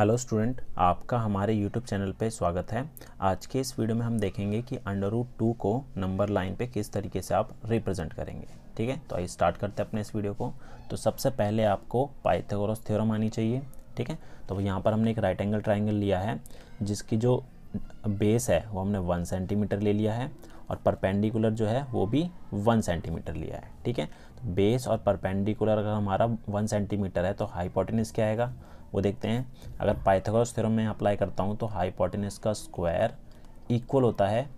hello student आपका हमारे YouTube channel पे स्वागत है आज के इस वीडियो में हम देखेंगे कि अंडर रूट टू को नंबर लाइन पे किस तरीके से आप रिप्रेजेंट करेंगे ठीक है तो आइए स्टार्ट करते हैं अपने इस वीडियो को तो सबसे पहले आपको पाइथागोरस थ्योरम आनी चाहिए ठीक है तो यहाँ पर हमने एक राइट एंगल ट्राइंगल लिया है जिसकी जो बेस है वो हमने वन सेंटीमीटर ले लिया है और परपेंडिकुलर जो है वो भी वन सेंटीमीटर लिया है ठीक है तो बेस और परपेंडिकुलर अगर हमारा वन सेंटीमीटर है तो हाइपोटेनिस क्या आएगा वो देखते हैं अगर पाइथागोरस थ्योरम में अप्लाई करता हूँ तो हाइपोटेनस का स्क्वायर इक्वल होता है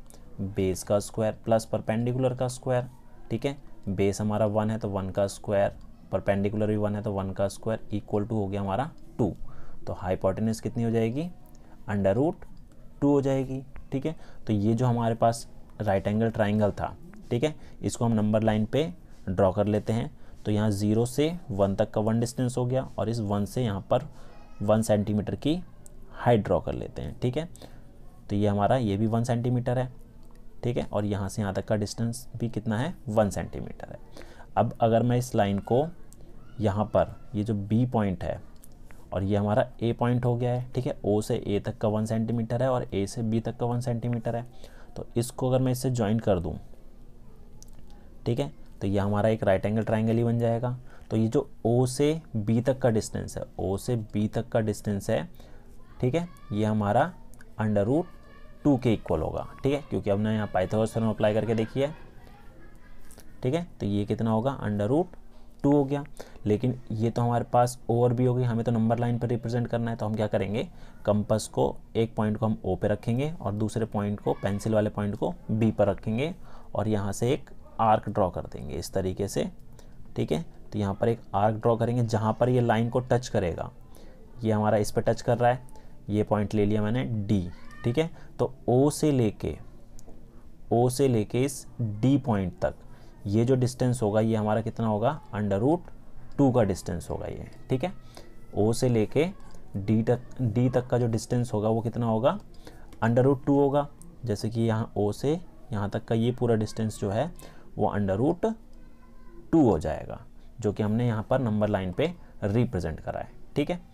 बेस का स्क्वायर प्लस परपेंडिकुलर का स्क्वायर ठीक है बेस हमारा वन है तो वन का स्क्वायर परपेंडिकुलर भी वन है तो वन का स्क्वायर इक्वल टू हो गया हमारा टू तो हाइपोटेनस कितनी हो जाएगी अंडर रूट टू हो जाएगी ठीक है तो ये जो हमारे पास राइट एंगल ट्राइंगल था ठीक है इसको हम नंबर लाइन पे ड्रॉ कर लेते हैं तो यहाँ ज़ीरो से वन तक का वन डिस्टेंस हो गया और इस वन से यहाँ पर वन सेंटीमीटर की हाइट ड्रॉ कर लेते हैं ठीक है तो ये हमारा ये भी वन सेंटीमीटर है ठीक है और यहाँ से यहाँ तक का डिस्टेंस भी कितना है वन सेंटीमीटर है अब अगर मैं इस लाइन को यहाँ पर ये जो बी पॉइंट है और ये हमारा ए पॉइंट हो गया है ठीक है ओ से ए तक का वन सेंटीमीटर है और ए से बी तक का वन सेंटीमीटर है तो इसको अगर मैं इससे ज्वाइन कर दूँ ठीक है तो ये हमारा एक राइट एंगल ट्राइंगल ही बन जाएगा तो ये जो ओ से बी तक का डिस्टेंस है ओ से बी तक का डिस्टेंस है ठीक है ये हमारा अंडर रूट टू के इक्वल होगा ठीक है क्योंकि हमने यहाँ पाइथागोरस थ्योरम अप्लाई करके देखी है ठीक है तो ये कितना होगा अंडर रूट टू हो गया लेकिन ये तो हमारे पास ओ और बी होगी हमें तो नंबर लाइन पर रिप्रेजेंट करना है तो हम क्या करेंगे कंपस को एक पॉइंट को हम ओ पे रखेंगे और दूसरे पॉइंट को पेंसिल वाले पॉइंट को बी पर रखेंगे और यहाँ से एक आर्क ड्रॉ कर देंगे इस तरीके से ठीक है तो यहाँ पर एक आर्क ड्रॉ करेंगे जहाँ पर ये लाइन को टच करेगा ये हमारा इस पर टच कर रहा है ये पॉइंट ले लिया मैंने डी ठीक है तो ओ से लेके ओ से लेके इस डी पॉइंट तक ये जो डिस्टेंस होगा ये हमारा कितना होगा अंडर रूट टू का डिस्टेंस होगा ये ठीक है ओ से लेके डी तक डी तक का जो डिस्टेंस होगा वो कितना होगा अंडर रूट टू होगा जैसे कि यहाँ ओ से यहाँ तक का ये पूरा डिस्टेंस जो है वो अंडर रूट टू हो जाएगा जो कि हमने यहाँ पर नंबर लाइन पे रिप्रेजेंट करा है ठीक है